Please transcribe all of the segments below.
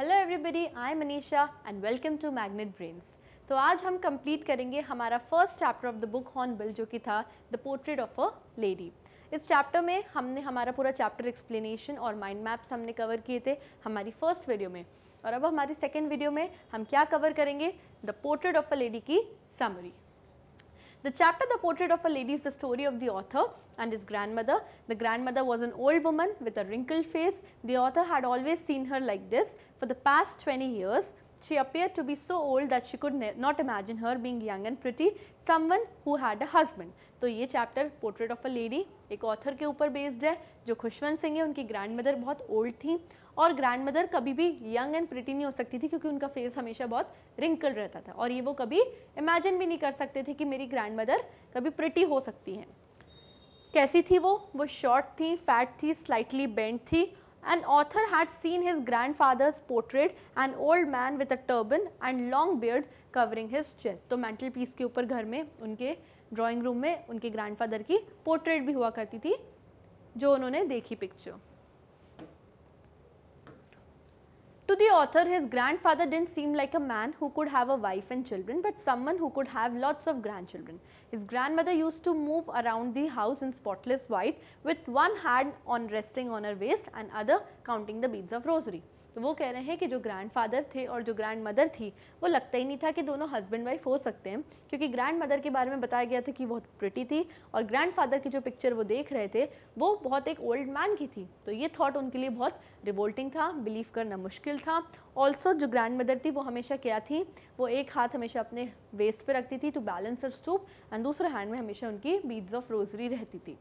Hello everybody I am Manisha and welcome to Magnet Brains तो आज हम कंप्लीट करेंगे हमारा first chapter of the book बिल जो कि था the portrait of a lady इस चैप्टर में हमने हमारा पूरा चैप्टर एक्सप्लेनेशन और माइंड मैप्स हमने कवर किए थे हमारी फर्स्ट वीडियो में और अब हमारी सेकेंड वीडियो में हम क्या कवर करेंगे the portrait of a lady की summary The chapter The Portrait of a Lady is the story of the author and his grandmother. The grandmother was an old woman with a wrinkled face. The author had always seen her like this for the past 20 years. She appeared to be so old that she could not imagine her being young and pretty, someone who had a husband. to ye chapter portrait of a lady ek author ke upar based hai jo Khushwant singh hai unki grandmother bahut old thi और grandmother कभी भी young and pretty नहीं हो सकती थी क्योंकि उनका face हमेशा बहुत रिंकल रहता था और ये वो कभी इमेजिन भी नहीं कर सकते थे कि मेरी ग्रैंड मदर कभी प्रिटी हो सकती हैं कैसी थी वो वो शॉर्ट थी फैट थी स्लाइटली बेंड थी and author had seen his grandfather's portrait and old man with a turban and long beard covering his chest तो मेंटल पीस के ऊपर घर में उनके ड्राइंग रूम में उनके ग्रैंडफादर की पोर्ट्रेट भी हुआ करती थी जो उन्होंने देखी picture To the author, his grandfather didn't seem like a man who could have a wife and children, but someone who could have lots of grandchildren. His grandmother used to move around the house in spotless white with one hand on resting on her waist and other counting the beads of rosary. तो वो कह रहे हैं कि जो grand father थे और जो ग्रैंड मदर थी वो लगता ही नहीं था कि दोनों हस्बैंड वाइफ हो सकते हैं क्योंकि ग्रैंड मदर के बारे में बताया गया था कि बहुत प्रिटी थी और ग्रैंड फादर की जो पिक्चर वो देख रहे थे वो बहुत एक ओल्ड मैन की थी तो ये थाट उनके लिए बहुत रिवोल्टिंग था बिलीव करना मुश्किल था ऑल्सो जो ग्रैंड मदर थी वो हमेशा क्या थी वो एक हाथ हमेशा अपने वेस्ट पर रखती थी टू बैलेंस और स्टूप एंड दूसरे हैंड में हमेशा उनकी बीड्स ऑफ रोजरी रहती थी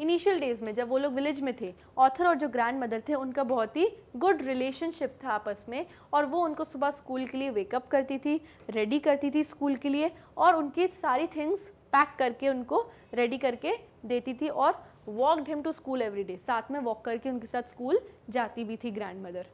इनिशियल डेज में जब वो लोग विलेज में थे ऑथर और जो ग्रैंड मदर थे उनका बहुत ही गुड रिलेशनशिप था आपस में और वो उनको सुबह स्कूल के लिए वेकअप करती थी रेडी करती थी स्कूल के लिए और उनकी सारी थिंग्स पैक करके उनको रेडी करके देती थी और walked him to school every day साथ में वॉक करके उनके साथ स्कूल जाती भी थी grandmother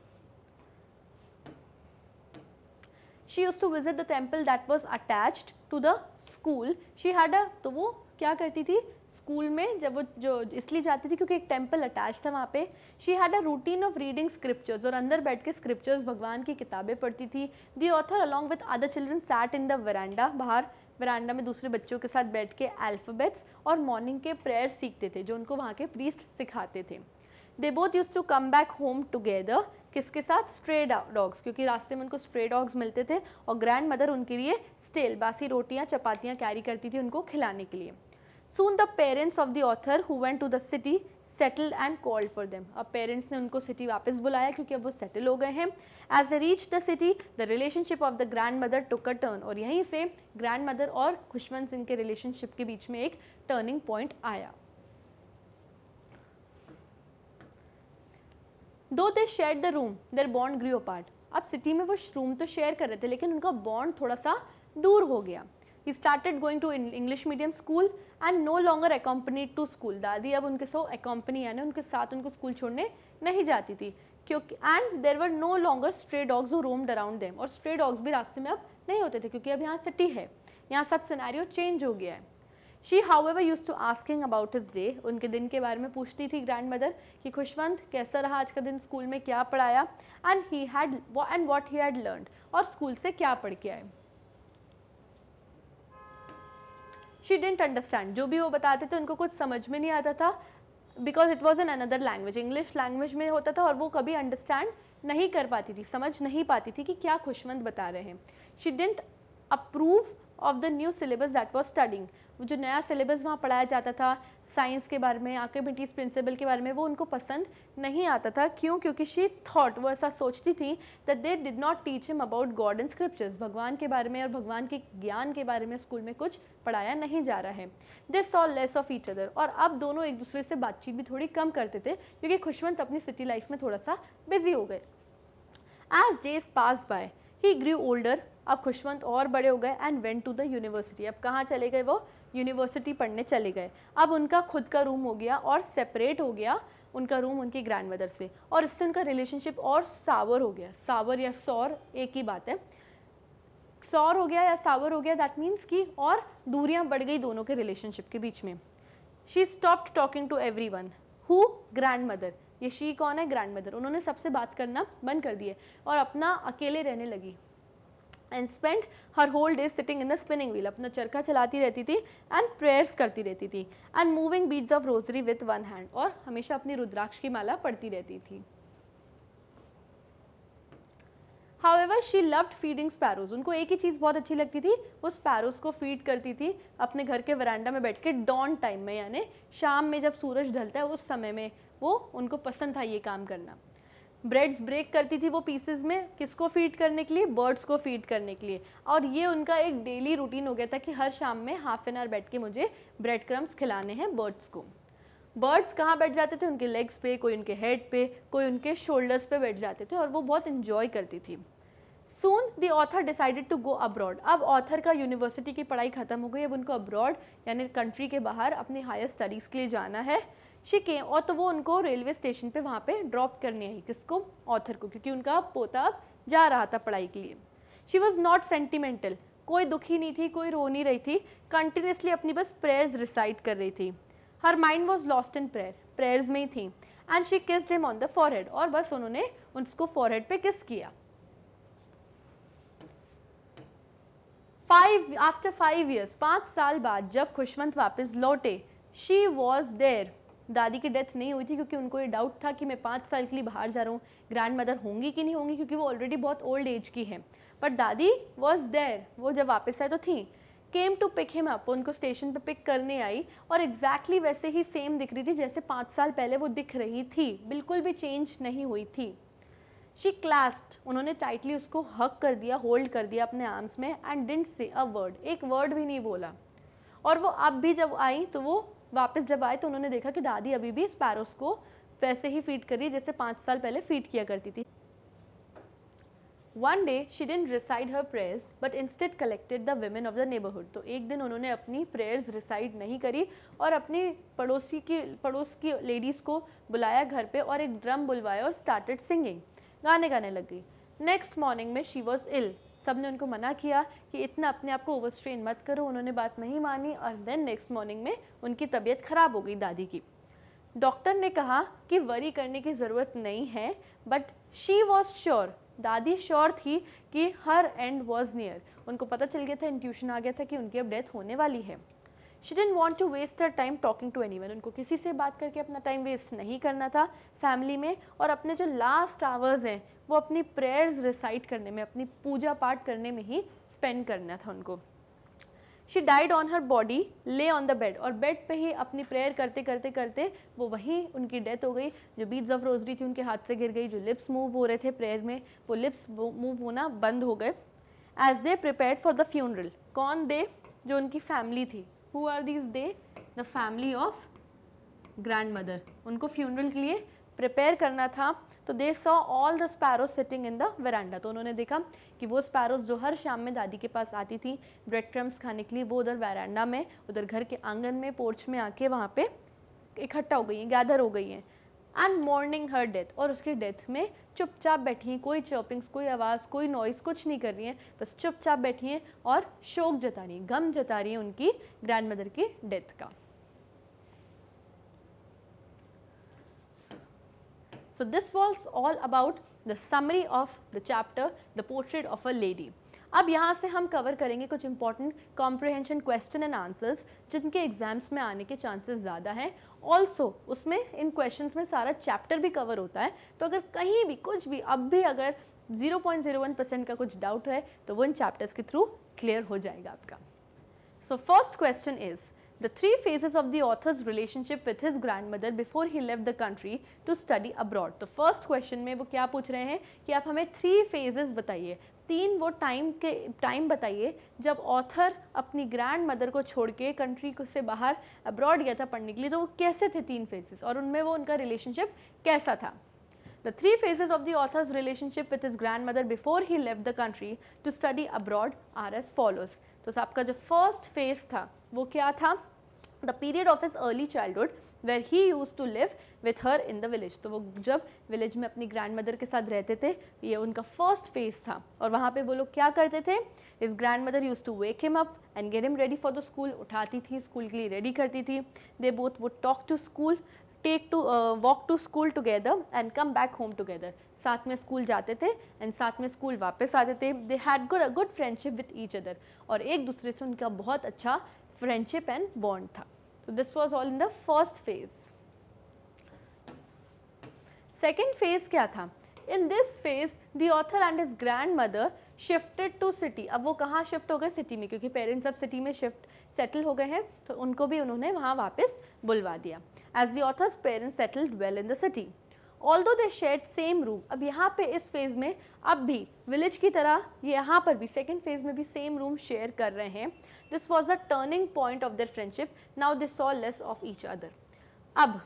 she use to visit the temple that was attached to the school she had a तो वो क्या करती थी स्कूल में जब वो जो इसलिए जाती थी क्योंकि एक टेम्पल अटैच था वहाँ पे she had a routine of reading scriptures और अंदर बैठ के स्क्रिप्चर्स भगवान की किताबें पढ़ती थी the author along with other children sat in the verandah बाहर वरान्डा में दूसरे बच्चों के साथ बैठ के अल्फ़ाबेट्स और मॉर्निंग के प्रेयर सीखते थे जो उनको वहाँ के प्रीस्ट सिखाते थे they both use to come back home together किसके साथ स्ट्रे डॉग्स क्योंकि रास्ते में उनको स्ट्रे डॉग्स मिलते थे और ग्रैंड मदर उनके लिए स्टेल बासी रोटियाँ चपातियाँ कैरी करती थी उनको खिलाने के लिए soon the parents of the author who went to the city settle and call for them अब पेरेंट्स ने उनको सिटी वापस बुलाया क्योंकि अब वो सेटल हो गए हैं as a reach the city the relationship of the grandmother took a turn और यहीं से ग्रैंड मदर और खुशवंत सिंह के रिलेशनशिप के बीच में एक टर्निंग पॉइंट आया though they share the room their bond grew part अब सिटी में वो रूम तो शेयर कर रहे थे लेकिन उनका बॉन्ड थोड़ा सा दूर हो गया he started going to English medium school and no longer accompanied to school दादी अब उनके सो accompany यानी उनके साथ उनको स्कूल छोड़ने नहीं जाती थी क्योंकि and there were no longer stray dogs who roamed around them और स्ट्रे डॉग्स भी रास्ते में अब नहीं होते थे क्योंकि अब यहाँ सिटी है यहाँ सब सिनारियो चेंज हो गया है she however use to asking about his day उनके दिन के बारे में पूछती थी ग्रैंड मदर कि खुशवंत कैसा रहा आज का दिन स्कूल में क्या पढ़ाया and he had and what he had learn और स्कूल से क्या पढ़ के आए शी डेंट अंडरस्टैंड जो भी वो बताते थे उनको कुछ समझ में नहीं आता था because it was an another language English language में होता था और वो कभी अंडरस्टैंड नहीं कर पाती थी समझ नहीं पाती थी कि क्या खुशवंत बता रहे हैं she didn't approve of the new syllabus that was studying जो नया सिलेबस वहाँ पढ़ाया जाता था साइंस के बारे में आर्किमिडीज प्रिंसिपल के बारे में वो उनको पसंद नहीं आता था क्यों क्योंकि शी थॉट वो ऐसा सोचती थी that they did not teach him about God and scriptures भगवान के बारे में और भगवान के ज्ञान के बारे में स्कूल में कुछ पढ़ाया नहीं जा रहा है they saw less of each other और अब दोनों एक दूसरे से बातचीत भी थोड़ी कम करते थे क्योंकि खुशवंत अपनी सिटी लाइफ में थोड़ा सा बिजी हो गए as days pass by he grew older अब खुशवंत और बड़े हो गए and went to the university अब कहाँ चले गए वो यूनिवर्सिटी पढ़ने चले गए अब उनका खुद का रूम हो गया और सेपरेट हो गया उनका रूम उनकी ग्रैंड मदर से और इससे उनका रिलेशनशिप और सावर हो गया सावर या सौर एक ही बात है सौर हो गया या सावर हो गया दैट मीन्स कि और दूरियां बढ़ गई दोनों के रिलेशनशिप के बीच में she stopped talking to everyone who grandmother ये शी कौन है ग्रैंड मदर उन्होंने सबसे बात करना बंद कर दिए और अपना अकेले रहने लगी and spend her whole day sitting in the spinning wheel अपना चरखा चलाती रहती थी एंड प्रेयर्स करती रहती थी and moving beads of rosary with one hand और हमेशा अपनी रुद्राक्ष की माला पढ़ती रहती थी however she loved feeding sparrows उनको एक ही चीज़ बहुत अच्छी लगती थी वो स्पैरोज को फीड करती थी अपने घर के वरांडा में बैठ के डॉन टाइम में यानी शाम में जब सूरज ढलता है उस समय में वो उनको पसंद था ये काम करना ब्रेड्स ब्रेक करती थी वो पीसेज में किसको फीड करने के लिए बर्ड्स को फीड करने के लिए और ये उनका एक डेली रूटीन हो गया था कि हर शाम में हाफ एन आवर बैठ के मुझे ब्रेड क्रम्स खिलाने हैं बर्ड्स को बर्ड्स कहाँ बैठ जाते थे उनके लेग्स पे कोई उनके हेड पे कोई उनके शोल्डर्स पे बैठ जाते थे और वो बहुत इन्जॉय करती थी soon the author decided to go abroad अब ऑथर का यूनिवर्सिटी की पढ़ाई ख़त्म हो गई अब उनको अब्रॉड यानी कंट्री के बाहर अपनी हायर स्टडीज़ के लिए जाना है शिके और तो वो उनको रेलवे स्टेशन पे वहाँ पे ड्रॉप करने आई किसको ऑथर को क्योंकि उनका पोता जा रहा था पढ़ाई के लिए शी वॉज़ नॉट सेंटिमेंटल कोई दुखी नहीं थी कोई रो नहीं रही थी कंटिन्यूसली अपनी बस प्रेयर्स रिसाइट कर रही थी her mind was lost in prayer prayers में ही थी and she kissed him on the forehead और बस उन्होंने उसको फॉरहेड पे किस किया फाइव आफ्टर फाइव ईयर्स पाँच साल बाद जब खुशवंत वापस लौटे शी वॉज देयर दादी की डेथ नहीं हुई थी क्योंकि उनको ये डाउट था कि मैं पाँच साल के लिए बाहर जा रहा हूँ ग्रैंड मदर होंगी कि नहीं होंगी क्योंकि वो ऑलरेडी बहुत ओल्ड एज की है बट दादी वॉज देर वो जब वापस आए तो थी came to pick him up उनको स्टेशन पे पिक करने आई और एग्जैक्टली exactly वैसे ही सेम दिख रही थी जैसे पाँच साल पहले वो दिख रही थी बिल्कुल भी चेंज नहीं हुई थी शी क्लास्ट उन्होंने टाइटली उसको हक कर दिया होल्ड कर दिया अपने आर्म्स में and didn't say a word एक वर्ड भी नहीं बोला और वो अब भी जब आई तो वो वापस जब आए तो उन्होंने देखा कि दादी अभी भी स्पैरोस को वैसे ही फीड कर रही है जैसे पाँच साल पहले फीड किया करती थी one day she didn't recite her prayers but instead collected the women of the neighbourhood तो एक दिन उन्होंने अपनी प्रेयर्स रिसाइड नहीं करी और अपनी पड़ोसी की पड़ोस की लेडीज़ को बुलाया घर पे और एक ड्रम बुलवाया और स्टार्टेड सिंगिंग गाने गाने लग गई नेक्स्ट मॉर्निंग में शी वॉज इल सब ने उनको मना किया कि इतना अपने आप को ओवर स्ट्रेन मत करो उन्होंने बात नहीं मानी और देन नेक्स्ट मॉर्निंग में उनकी तबीयत ख़राब हो गई दादी की डॉक्टर ने कहा कि वरी करने की ज़रूरत नहीं है बट शी वॉज श्योर दादी श्योर थी कि हर एंड वॉज नियर उनको पता चल गया था इंट्यूशन आ गया था कि उनकी अब डेथ होने वाली है she didn't want to waste her time talking to any उनको किसी से बात करके अपना टाइम वेस्ट नहीं करना था फैमिली में और अपने जो लास्ट आवर्स हैं वो अपनी प्रेयर्स रिसाइट करने में अपनी पूजा पाठ करने में ही स्पेंड करना था उनको she died on her body lay on the bed और बेड पे ही अपनी प्रेयर करते करते करते वो वहीं उनकी डेथ हो गई जो बीट्स ऑफ रोजरी थी उनके हाथ से गिर गई जो लिप्स मूव हो रहे थे प्रेयर में वो लिप्स मूव होना बंद हो गए as they prepare for the funeral कौन दे जो उनकी फैमिली थी who are this they the family of grandmother उनको फ्यूनरल के लिए प्रिपेयर करना था तो they saw all the sparrows sitting in the veranda तो उन्होंने देखा कि वो स्पैरोज जो हर शाम में दादी के पास आती थी ब्रेड क्रम्स खाने के लिए वो उधर वरांडा में उधर घर के आंगन में पोर्च में आके वहाँ पे इकट्ठा हो गई हैं गैदर हो गई हैं एंड मॉर्निंग हर डेथ और उसकी डेथ में चुपचाप बैठी हैं कोई चॉपिंग्स कोई आवाज़ कोई नॉइज़ कुछ नहीं कर रही हैं बस चुपचाप बैठी हैं और शोक जता रही हैं गम जता रही हैं उनकी ग्रैंड मदर की डेथ का so this was all about the summary of the chapter the portrait of a lady अब यहाँ से हम कवर करेंगे कुछ important comprehension question and answers जिनके एग्जाम्स में आने के चांसेस ज़्यादा हैं ऑल्सो उसमें इन क्वेश्चंस में सारा चैप्टर भी कवर होता है तो अगर कहीं भी कुछ भी अब भी अगर 0.01 परसेंट का कुछ डाउट है तो वो इन चैप्टर्स के थ्रू क्लियर हो जाएगा आपका so first question is the three phases of the author's relationship with his grandmother before he left the country to study abroad. तो first question में वो क्या पूछ रहे हैं कि आप हमें three phases बताइए तीन वो time के time बताइए जब author अपनी grandmother मदर को छोड़ के कंट्री से बाहर अब्रॉड गया था पढ़ने के लिए तो वो कैसे थे तीन फेजेस और उनमें वो उनका रिलेशनशिप कैसा था The three phases of the author's relationship with his grandmother before he left the country to study abroad are as follows. तो so, आपका जो first phase था वो क्या था the period of his early childhood where he used to live with her in the village तो वो जब विलेज में अपनी ग्रैंड मदर के साथ रहते थे ये उनका फर्स्ट फेज था और वहाँ पे वो लोग क्या करते थे his grandmother used to wake him up and get him ready for the school उठाती थी स्कूल के लिए रेडी करती थी दे बोथ वो talk to school take to walk to school together and come back home together साथ में school जाते थे एंड साथ में स्कूल वापस आते थे they had good good friendship with each other और एक दूसरे से उनका बहुत अच्छा फ्रेंडशिप एंड बॉन्ड था तो this was all in the first phase second phase क्या था in this phase the author and his grandmother shifted to city अब वो कहाँ शिफ्ट हो गए सिटी में क्योंकि पेरेंट्स अब सिटी में शिफ्ट सेटल हो गए हैं तो उनको भी उन्होंने वहाँ वापस बुलवा दिया as the author's parents settled well in the city although they shade same room अब यहाँ पे इस फेज़ में अब भी विलेज की तरह यहाँ पर भी सेकेंड फेज़ में भी सेम रूम शेयर कर रहे हैं this was a turning point of their friendship now this saw less of each other अब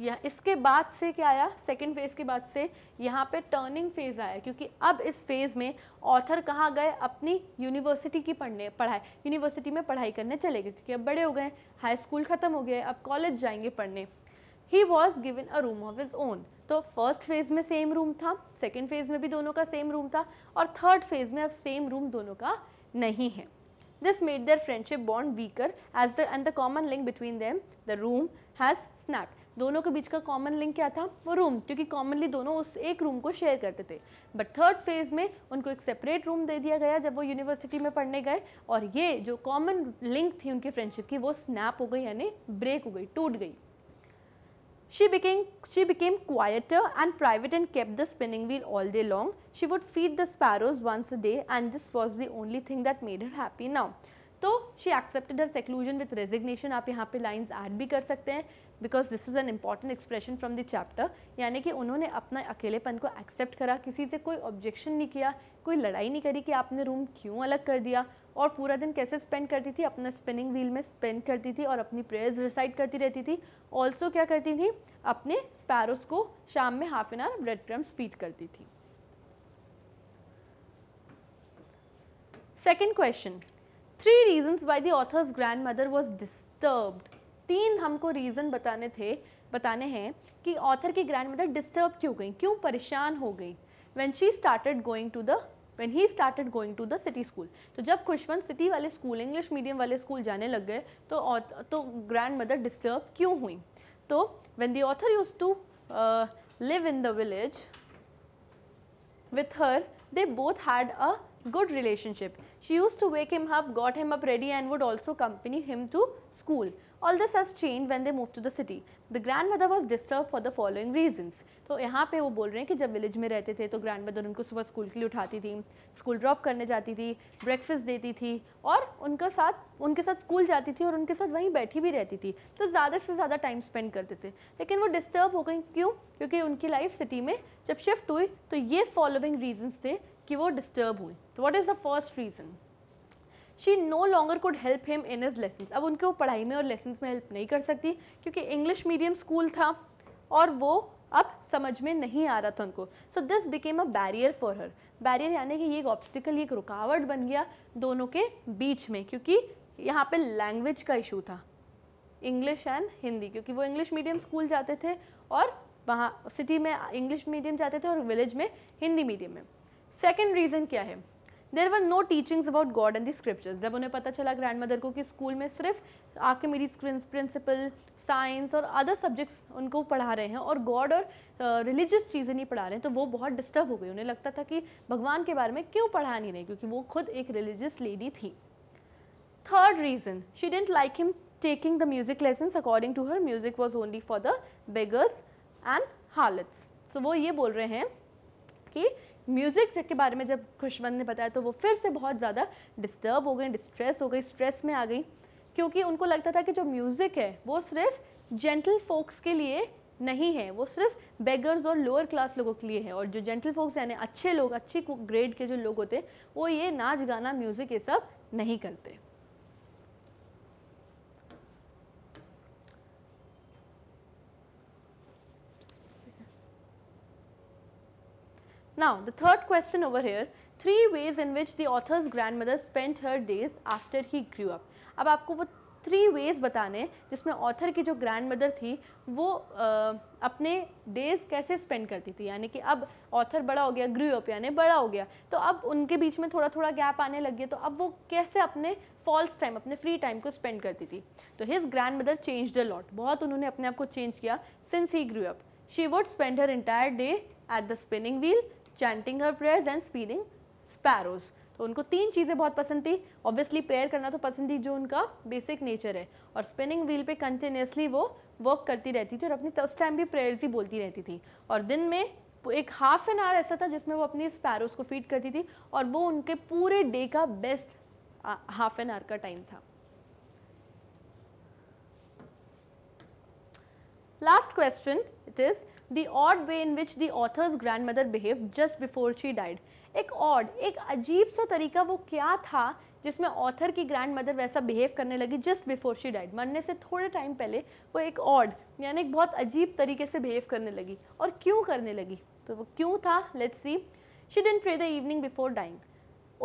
यह इसके बाद से क्या आया सेकेंड फेज़ के बाद से यहाँ पे टर्निंग फेज़ आया क्योंकि अब इस फेज़ में ऑथर कहाँ गए अपनी यूनिवर्सिटी की पढ़ने पढ़ाई यूनिवर्सिटी में पढ़ाई करने चले गए क्योंकि अब बड़े हो गए हाई स्कूल ख़त्म हो गए अब कॉलेज जाएंगे पढ़ने he was given a room of his own तो फर्स्ट फेज में सेम रूम था सेकेंड फेज में भी दोनों का सेम रूम था और थर्ड फेज में अब सेम रूम दोनों का नहीं है this made their friendship bond weaker as the end the common link between them the room has snap दोनों के बीच का कॉमन लिंक क्या था वो रूम क्योंकि कॉमनली दोनों उस एक रूम को शेयर करते थे बट थर्ड फेज में उनको एक सेपरेट रूम दे दिया गया जब वो यूनिवर्सिटी में पढ़ने गए और ये जो कॉमन लिंक थी उनकी फ्रेंडशिप की वो स्नैप हो गई यानी ब्रेक हो गई टूट गई She became, she became quieter and private and kept the spinning wheel all day long. She would feed the sparrows once a day and this was the only thing that made her happy now. तो she accepted her seclusion with resignation आप यहाँ पे lines add भी कर सकते हैं because this is an important expression from the chapter यानी कि उन्होंने अपना अकेलेपन को एक्सेप्ट करा किसी से कोई ऑब्जेक्शन नहीं किया कोई लड़ाई नहीं करी कि आपने रूम क्यों अलग कर दिया और पूरा दिन कैसे स्पेंड करती थी अपना स्पिनिंग व्हील में स्पेंड करती थी और अपनी प्रेयर्स रिसाइड करती रहती थी ऑल्सो क्या करती थी अपने स्पैरोस को शाम में half an hour bread crumbs feed करती थी second question three reasons why the author's grandmother was disturbed तीन हमको रीज़न बताने थे बताने हैं कि ऑथर की ग्रैंड मदर डिस्टर्ब क्यों गई क्यों परेशान हो गई when she started going to the when he started going to the city school तो जब खुशवंत सिटी वाले स्कूल इंग्लिश मीडियम वाले स्कूल जाने लग गए तो तो ग्रैंड मदर डिस्टर्ब क्यों हुई तो when the author used to live in village with her they both had a good relationship she use to wake him up up got up ready and and would also accompany him to all this this change when they move to the city the grandmother was disturb for the following reasons तो यहाँ पे वो बोल रहे हैं कि जब village में रहते थे तो ग्रैंड मदर उनको सुबह स्कूल के लिए उठाती थी स्कूल ड्रॉप करने जाती थी ब्रेकफास्ट देती थी और उनका साथ उनके साथ स्कूल जाती थी और उनके साथ वहीं बैठी भी रहती थी तो ज़्यादा से ज़्यादा टाइम स्पेंड करते थे लेकिन वो डिस्टर्ब हो गई क्यों क्योंकि उनकी लाइफ सिटी में जब शिफ्ट हुई तो ये फॉलोइंग रीजन्स थे कि वो डिस्टर्ब हुई तो what is the first reason she no longer could help him in his lesson अब उनके वो पढ़ाई में और लेसन में हेल्प नहीं कर सकती क्योंकि इंग्लिश मीडियम स्कूल था और वो अब समझ में नहीं आ रहा था उनको so this became a barrier for her barrier यानी कि ये एक ऑब्स्टिकल ये एक रुकावट बन गया दोनों के बीच में क्योंकि यहाँ पे लैंग्वेज का इशू था इंग्लिश एंड हिंदी क्योंकि वो इंग्लिश मीडियम स्कूल जाते थे और वहाँ सिटी में इंग्लिश मीडियम जाते थे और विलेज में हिंदी मीडियम में सेकेंड रीज़न क्या है there were no teachings about God and the scriptures जब उन्हें पता चला ग्रैंड मदर को कि स्कूल में सिर्फ आके मेरी प्रिंसिपल साइंस और अदर सब्जेक्ट्स उनको पढ़ा रहे हैं और गॉड और रिलीजियस चीज़ें नहीं पढ़ा रहे हैं तो वो बहुत डिस्टर्ब हो गई उन्हें लगता था कि भगवान के बारे में क्यों पढ़ा नहीं रहे क्योंकि वो खुद एक रिलीजियस लेडी थी third reason she didn't like him taking the music lesson according to her music was only for the beggars and harlots so वो ये बोल रहे हैं कि म्यूज़िक के बारे में जब खुशवंत ने बताया तो वो फिर से बहुत ज़्यादा डिस्टर्ब हो गई डिस्ट्रेस हो गई स्ट्रेस में आ गई क्योंकि उनको लगता था कि जो म्यूज़िक है वो सिर्फ जेंटल फोक्स के लिए नहीं है वो सिर्फ बेगर्स और लोअर क्लास लोगों के लिए है और जो जेंटल फोक्स यानी अच्छे लोग अच्छी ग्रेड के जो लोग होते वो ये नाच गाना म्यूज़िक ये सब नहीं करते Now, the third question over here, three ways in which the author's grandmother spent her days after he grew up. अब आपको वो थ्री वेज बताने जिसमें ऑथर की जो ग्रैंड मदर थी वो आ, अपने डेज कैसे स्पेंड करती थी यानी कि अब ऑथर बड़ा हो गया ग्रू अप यानी बड़ा हो गया तो अब उनके बीच में थोड़ा थोड़ा गैप आने लग गया तो अब वो कैसे अपने फॉल्स टाइम अपने फ्री टाइम को स्पेंड करती थी तो his grandmother change the lot बहुत उन्होंने अपने आप को चेंज किया since he grew up she would spend her entire day at the spinning wheel chanting her prayers and feeding sparrows तो उनको तीन चीज़ें बहुत पसंद थी ऑब्वियसली प्रेयर करना तो पसंद थी जो उनका बेसिक नेचर है और स्पिनिंग व्हील पे कंटिन्यूसली वो वर्क करती रहती थी और अपनी उस टाइम भी प्रेयर्स ही बोलती रहती थी और दिन में एक हाफ एन आवर ऐसा था जिसमें वो अपनी स्पैरोज को फीड करती थी और वो उनके पूरे डे का बेस्ट हाफ एन आवर का टाइम था last question it is the odd way in which the author's grandmother behaved just before she died. एक ऑड एक अजीब सा तरीका वो क्या था जिसमें ऑथर की ग्रैंड मदर वैसा बिहेव करने लगी जस्ट बिफोर शी डाइड मरने से थोड़े टाइम पहले वो एक ऑड यानी एक बहुत अजीब तरीके से बिहेव करने लगी और क्यों करने लगी तो वो क्यों था let's see she didn't pray the evening before dying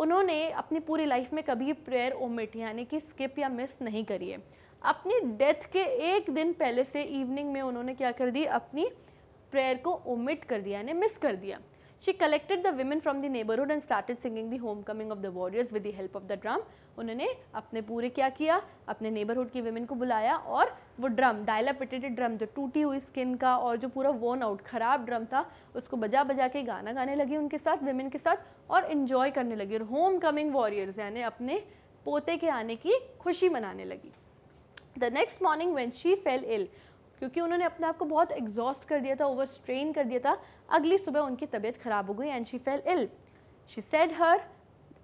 उन्होंने अपनी पूरी लाइफ में कभी प्रेयर ओमिट यानी कि स्किप या मिस नहीं करी है अपनी डेथ के एक दिन पहले से इवनिंग में उन्होंने क्या कर दी अपनी प्रेयर को ओमिट कर दिया यानी मिस कर दिया she collected the women from the neighbourhood and started singing the home coming of the warriors with the help of the drum उन्होंने अपने पूरे क्या किया अपने नेबरहुड की विमेन को बुलाया और वो ड्रम डायलापिटेटेड ड्रम जो टूटी हुई स्किन का और जो पूरा वोन आउट खराब ड्रम था उसको बजा बजा के गाना गाने लगी उनके साथ विमेन के साथ और इन्जॉय करने लगी और होम कमिंग वॉरियर्स यानी अपने पोते के आने की खुशी मनाने लगी the next morning when she fell ill क्योंकि उन्होंने अपने आप को बहुत एग्जॉस्ट कर दिया था ओवर स्ट्रेन कर दिया था अगली सुबह उनकी तबीयत खराब हो गई and she fell ill she said her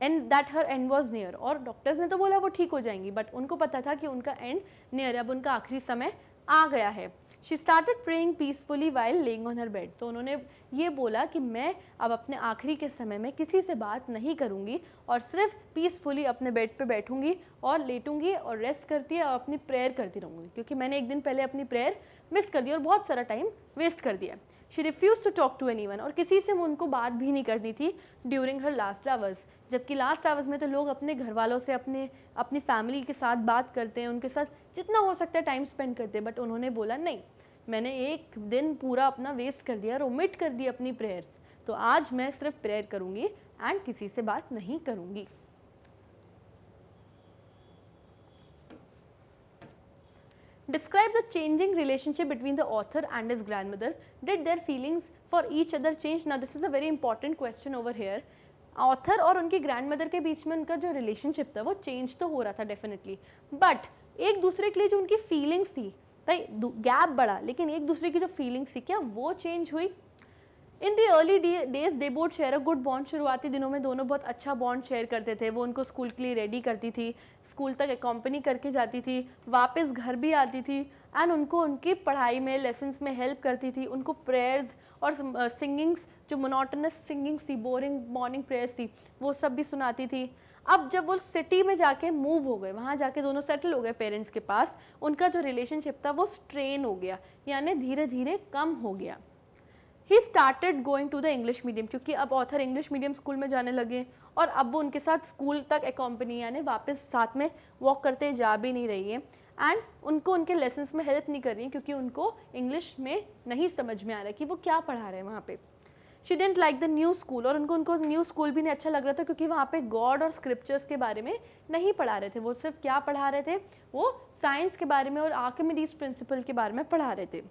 and that her end was near और डॉक्टर्स ने तो बोला वो ठीक हो जाएंगी बट उनको पता था कि उनका एंड नियर अब उनका आखिरी समय आ गया है she started praying peacefully while laying on her bed तो उन्होंने ये बोला कि मैं अब अपने आखिरी के समय में किसी से बात नहीं करूँगी और सिर्फ पीसफुली अपने बेड पर बैठूँगी और लेटूँगी और रेस्ट करती है और अपनी प्रेयर करती रहूँगी क्योंकि मैंने एक दिन पहले अपनी प्रेयर मिस कर दी और बहुत सारा टाइम वेस्ट कर दिया she refuse to talk to any और किसी से मैं उनको बात भी नहीं करनी थी ड्यूरिंग हर लास्ट आवर्स जबकि लास्ट आवर्स में तो लोग अपने घर वालों से अपने अपनी फैमिली के साथ बात करते हैं उनके साथ जितना हो सकता है टाइम स्पेंड करते हैं बट उन्होंने बोला नहीं मैंने एक दिन पूरा अपना वेस्ट कर दिया और ओमिट कर दिया अपनी प्रेयर्स तो आज मैं सिर्फ प्रेयर करूंगी एंड किसी से बात नहीं करूंगी describe the changing relationship between the author and is grandmother did their feelings for each other change ना this is a very important question over here author और उनके ग्रैंड मदर के बीच में उनका जो रिलेशनशिप था वो चेंज तो हो रहा था डेफिनेटली बट एक दूसरे के लिए जो उनकी फीलिंग्स थी भाई गैप बढ़ा लेकिन एक दूसरे की जो फीलिंग्स थी क्या वो चेंज हुई in the early days they both share a good bond शुरुआती दिनों में दोनों बहुत अच्छा बॉन्ड शेयर करते थे वो उनको स्कूल के लिए रेडी करती थी स्कूल तक कंपनी करके जाती थी वापस घर भी आती थी एंड उनको उनकी पढ़ाई में लेसन्स में हेल्प करती थी उनको प्रेयर्स और सिंगिंग्स जो मोनोटनस सिंगिंग्स थी बोरिंग मॉर्निंग प्रेयर्स थी वो सब भी सुनाती थी अब जब वो सिटी में जाके मूव हो गए वहाँ जाके दोनों सेटल हो गए पेरेंट्स के पास उनका जो रिलेशनशिप था वो स्ट्रेन हो गया यानी धीरे धीरे कम हो गया he started going to the English medium क्योंकि अब ऑथर इंग्लिश मीडियम स्कूल में जाने लगे और अब वो उनके साथ स्कूल तक एकम्पनी यानी वापस साथ में वॉक करते जा भी नहीं रही है एंड उनको उनके लेसन्स में हेल्प नहीं कर रही क्योंकि उनको इंग्लिश में नहीं समझ में आ रहा कि वो क्या पढ़ा रहे हैं वहाँ पर she didn't like the new school और उनको उनको न्यू स्कूल भी नहीं अच्छा लग रहा था क्योंकि वहाँ पे गॉड और स्क्रिप्चर्स के बारे में नहीं पढ़ा रहे थे वो सिर्फ क्या पढ़ा रहे थे वो साइंस के बारे में और आर्कमिडीज प्रिंसिपल के बारे में पढ़ा रहे थे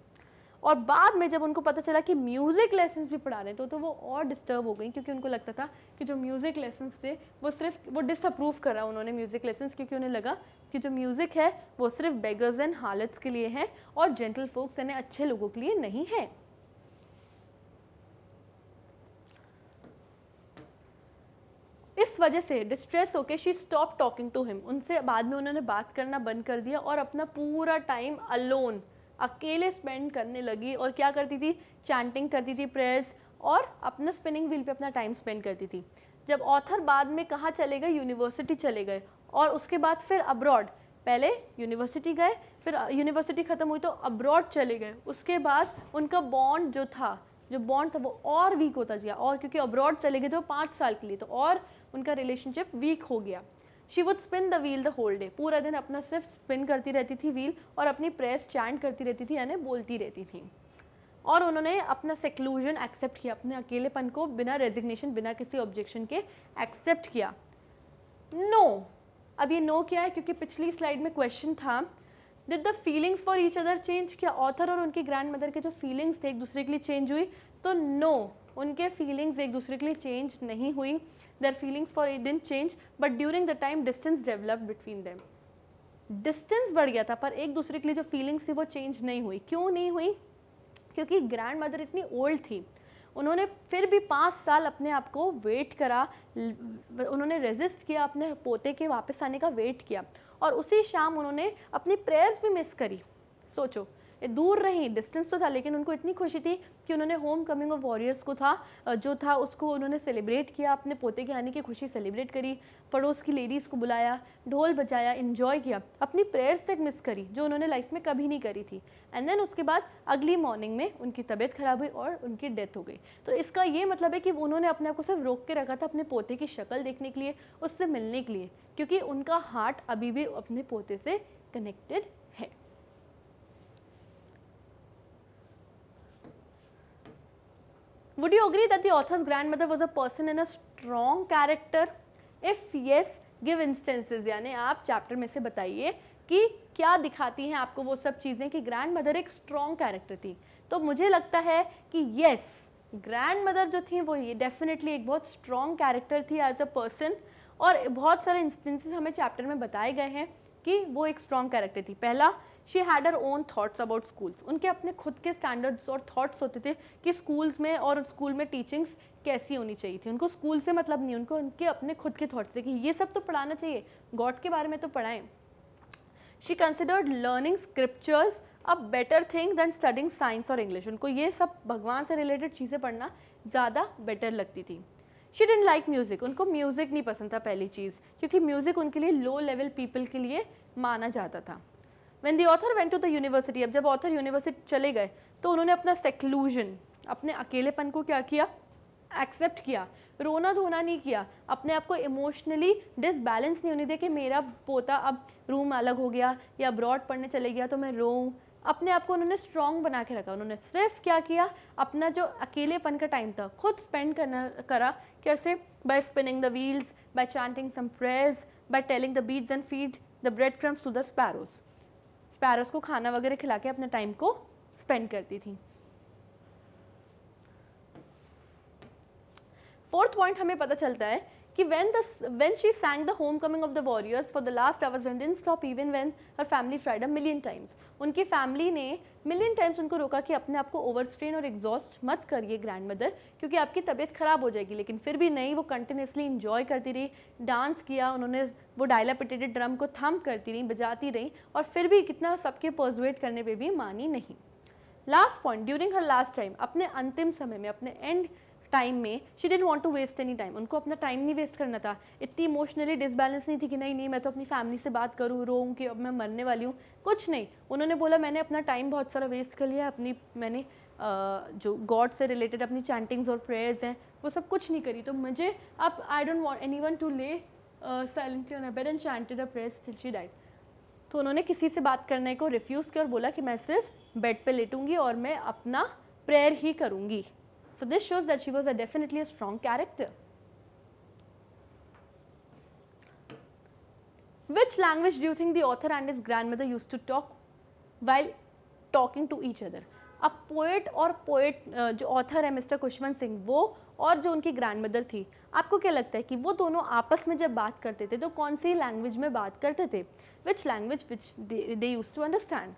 और बाद में जब उनको पता चला कि म्यूज़िक लेसन्स भी पढ़ा रहे थे तो, तो, वो और डिस्टर्ब हो गई क्योंकि उनको लगता था कि जो म्यूज़िक लेसन्स थे वो सिर्फ वो डिसअप्रूव करा उन्होंने म्यूज़िक लेसन्स क्योंकि उन्हें लगा कि जो म्यूज़िक है वो सिर्फ बेगर्स एंड हालत्स के लिए है और जेंटल फोक्स यानी अच्छे लोगों के लिए नहीं है इस वजह से डिस्ट्रेस होके she stop talking to him उनसे बाद में उन्होंने बात करना बंद कर दिया और अपना पूरा टाइम अलोन अकेले स्पेंड करने लगी और क्या करती थी चैंटिंग करती थी प्रेयर्स और अपना स्पिनिंग व्हील पे अपना टाइम स्पेंड करती थी जब ऑथर बाद में कहाँ चले गए यूनिवर्सिटी चले गए और उसके बाद फिर अब्रॉड पहले यूनिवर्सिटी गए फिर यूनिवर्सिटी ख़त्म हुई तो अब्रॉड चले गए उसके बाद उनका बॉन्ड जो था जो बॉन्ड था वो और वीक होता गया और क्योंकि अब्रॉड चले गए थे वो पाँच साल के लिए तो और उनका रिलेशनशिप वीक हो गया she would spin the wheel the whole day पूरा दिन अपना सिर्फ स्पिन करती रहती थी व्हील और अपनी प्रेस चैंट करती रहती थी यानी बोलती रहती थी और उन्होंने अपना सेक्लूजन एक्सेप्ट किया अपने अकेलेपन को बिना रेजिग्नेशन बिना किसी ऑब्जेक्शन के एक्सेप्ट किया नो no. अब ये नो no क्या है क्योंकि पिछली स्लाइड में क्वेश्चन था did the feelings for each other change क्या ऑथर और उनकी ग्रैंड मदर के जो फीलिंग्स थे एक दूसरे के लिए चेंज हुई तो नो no. उनके फीलिंग्स एक दूसरे के लिए चेंज नहीं हुई their feelings for a didn't change but during the time distance develop between them distance बढ़ गया था पर एक दूसरे के लिए जो फीलिंग्स थी वो चेंज नहीं हुई क्यों नहीं हुई क्योंकि ग्रैंड मदर इतनी ओल्ड थी उन्होंने फिर भी पाँच साल अपने आप को वेट करा उन्होंने रेजिस्ट किया अपने पोते के वापस आने का वेट किया और उसी शाम उन्होंने अपनी प्रेयर्स भी मिस करी सोचो दूर रहीं डिस्टेंस तो था लेकिन उनको इतनी खुशी थी कि उन्होंने होम कमिंग ऑफ वॉरियर्स को था जो था उसको उन्होंने सेलिब्रेट किया अपने पोते के आने की खुशी सेलिब्रेट करी पड़ोस की लेडीज़ को बुलाया ढोल बजाया इन्जॉय किया अपनी प्रेयर्स तक मिस करी जो उन्होंने लाइफ में कभी नहीं करी थी एंड देन उसके बाद अगली मॉर्निंग में उनकी तबीयत ख़राब हुई और उनकी डेथ हो गई तो इसका ये मतलब है कि उन्होंने अपने आप को सिर्फ रोक के रखा था अपने पोते की शक्ल देखने के लिए उससे मिलने के लिए क्योंकि उनका हार्ट अभी भी अपने पोते से connected Would you agree that the author's grandmother was a person in a strong character? If yes, give instances यानी आप चैप्टर में से बताइए कि क्या दिखाती हैं आपको वो सब चीज़ें कि ग्रैंड मदर एक स्ट्रॉन्ग कैरेक्टर थी तो मुझे लगता है कि येस ग्रैंड मदर जो थी वो ये डेफिनेटली एक बहुत स्ट्रॉन्ग कैरेक्टर थी एज अ पर्सन और बहुत सारे इंस्टेंसेज हमें चैप्टर में बताए गए हैं कि वो एक स्ट्रॉन्ग कैरेक्टर थी पहला she had her own thoughts about schools उनके अपने खुद के स्टैंडर्ड्स और थाट्स होते थे कि स्कूल्स में और स्कूल में टीचिंग्स कैसी होनी चाहिए थी उनको स्कूल से मतलब नहीं उनको उनके अपने खुद के थाट्स थे कि ये सब तो पढ़ाना चाहिए गॉड के बारे में तो पढ़ाएं she considered learning scriptures a better thing than studying science और इंग्लिश उनको ये सब भगवान से रिलेटेड चीज़ें पढ़ना ज़्यादा बेटर लगती थी शी डेंट लाइक म्यूज़िक उनको म्यूज़िक नहीं पसंद था पहली चीज़ क्योंकि म्यूज़िक उनके लिए लो लेवल पीपल के लिए माना जाता था when the author went to the university अब जब ऑथर यूनिवर्सिटी चले गए तो उन्होंने अपना सेक्लूजन अपने अकेलेपन को क्या किया एक्सेप्ट किया रोना धोना नहीं किया अपने आप को इमोशनली डिसबैलेंस नहीं होने दिया कि मेरा पोता अब रूम अलग हो गया या अब्रॉड पढ़ने चले गया तो मैं रोऊँ अपने आप को उन्होंने स्ट्रॉन्ग बना के रखा उन्होंने सिर्फ क्या किया अपना जो अकेलेपन का टाइम था खुद स्पेंड करना करा कैसे by spinning the wheels by chanting some prayers by telling the beads and feed the bread crumbs to the sparrows पैरस को खाना वगैरह खिला के अपने टाइम को स्पेंड करती थी फोर्थ पॉइंट हमें पता चलता है कि when the when she sang the home coming of the warriors for the last hours and stop even when her family tried million times उनकी फैमिली ने मिलियन टाइम्स उनको रोका कि अपने आप को ओवर स्ट्रेन और एग्जॉस्ट मत करिए ग्रैंड मदर क्योंकि आपकी तबीयत ख़राब हो जाएगी लेकिन फिर भी नहीं वो कंटिन्यूसली इन्जॉय करती रही डांस किया उन्होंने वो डायलापिटेटेड ड्रम को थम करती रही बजाती रही और फिर भी कितना सबके पर्जुएट करने पर भी मानी नहीं last point during her last time अपने अंतिम समय में अपने एंड टाइम में she didn't want to waste any time उनको अपना टाइम नहीं वेस्ट करना था इतनी इमोशनली डिसबैलेंस नहीं थी कि नहीं नहीं मैं तो अपनी फैमिली से बात करूँ रोऊँ कि अब मैं मरने वाली हूँ कुछ नहीं उन्होंने बोला मैंने अपना टाइम बहुत सारा वेस्ट कर लिया अपनी मैंने जो गॉड से रिलेटेड अपनी चैंटिंग्स और प्रेयर्स हैं वो सब कुछ नहीं करी तो मुझे अब I don't want anyone to lay silently on bed and chanted a prayers till she died तो उन्होंने किसी से बात करने को रिफ्यूज़ किया और बोला कि मैं सिर्फ बेड पर लेटूंगी और मैं अपना प्रेयर ही करूँगी So this shows that she was a definitely a strong character. Which language do you think the author and his grandmother used to talk while talking to each other? अब poet और poet जो author है Mr. Khushwant Singh वो और जो उनकी grand mother थी आपको क्या लगता है कि वो दोनों आपस में जब बात करते थे तो कौन सी लैंग्वेज में बात करते थे which language which they use to understand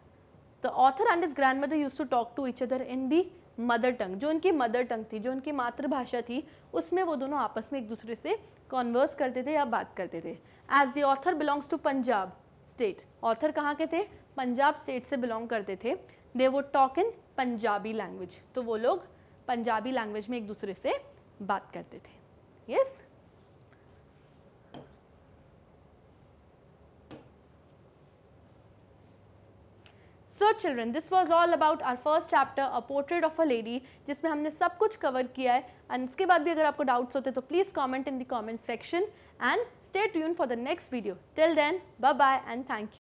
the author and is grandmother use to talk to each other in the mother tongue जो उनकी मदर टंग थी जो उनकी मातृभाषा थी उसमें वो दोनों आपस में एक दूसरे से कॉन्वर्स करते थे या बात करते थे as the author belongs to Punjab state author कहाँ के थे पंजाब स्टेट से बिलोंग करते थे दे वो टॉक इन पंजाबी लैंग्वेज तो वो लोग पंजाबी लैंग्वेज में एक दूसरे से बात करते थे yes yes? So children this was all about our first chapter a portrait of a lady जिसमें हमने सब कुछ कवर किया है एंड इसके बाद भी अगर आपको डाउट्स होते तो please comment in the comment section and stay tune for the next video till then bye bye and thank you